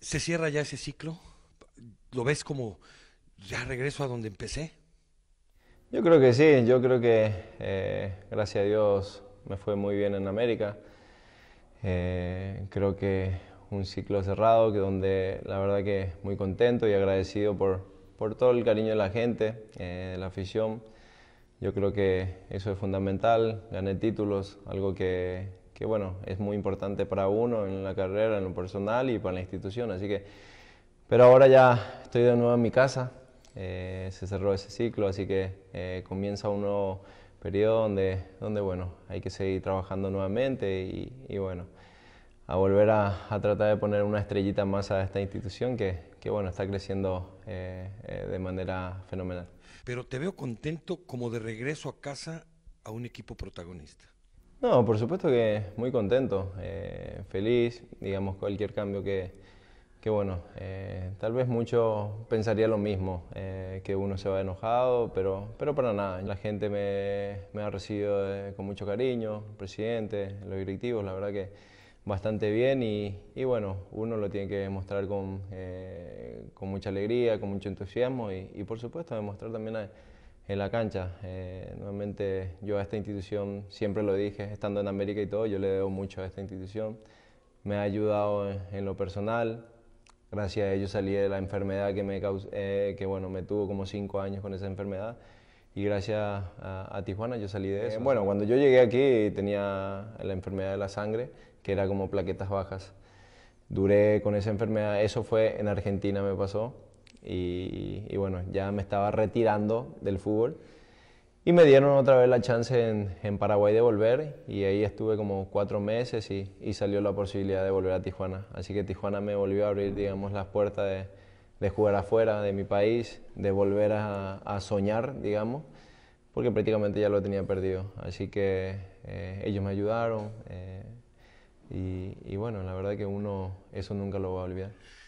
¿Se cierra ya ese ciclo? ¿Lo ves como ya regreso a donde empecé? Yo creo que sí, yo creo que eh, gracias a Dios me fue muy bien en América. Eh, creo que un ciclo cerrado, que donde la verdad que muy contento y agradecido por, por todo el cariño de la gente, de eh, la afición. Yo creo que eso es fundamental, gané títulos, algo que que bueno, es muy importante para uno en la carrera, en lo personal y para la institución. Así que, pero ahora ya estoy de nuevo en mi casa, eh, se cerró ese ciclo, así que eh, comienza un nuevo periodo donde, bueno, hay que seguir trabajando nuevamente y, bueno, a volver a, tratar de poner una estrellita más a esta institución que, que bueno, está creciendo eh, de manera fenomenal. Pero te veo contento como de regreso a casa a un equipo protagonista. No, por supuesto que muy contento, eh, feliz, digamos, cualquier cambio que, que bueno, eh, tal vez mucho pensaría lo mismo, eh, que uno se va enojado, pero, pero para nada. La gente me, ha recibido con mucho cariño, el presidente, los directivos, la verdad que bastante bien y, bueno, uno lo tiene que demostrar con, mucha alegría, con mucho entusiasmo y, y por supuesto demostrar también a en la cancha. Eh, nuevamente yo a esta institución, siempre lo dije, estando en América y todo, yo le debo mucho a esta institución. Me ha ayudado en, lo personal. Gracias a ellos salí de la enfermedad que me, eh, que, bueno, me tuvo como cinco años con esa enfermedad. Y gracias a, Tijuana yo salí de eh, eso. bueno, cuando yo llegué aquí tenía la enfermedad de la sangre, que era como plaquetas bajas. Duré con esa enfermedad, eso fue en Argentina me pasó y, bueno, ya me estaba retirando del fútbol. Y me dieron otra vez la chance en, Paraguay de volver y ahí estuve como cuatro meses y, salió la posibilidad de volver a Tijuana. Así que Tijuana me volvió a abrir, digamos, las puertas de, jugar afuera de mi país, de volver a, soñar, digamos, porque prácticamente ya lo tenía perdido. Así que eh, ellos me ayudaron eh, y bueno, la verdad que uno eso nunca lo va a olvidar.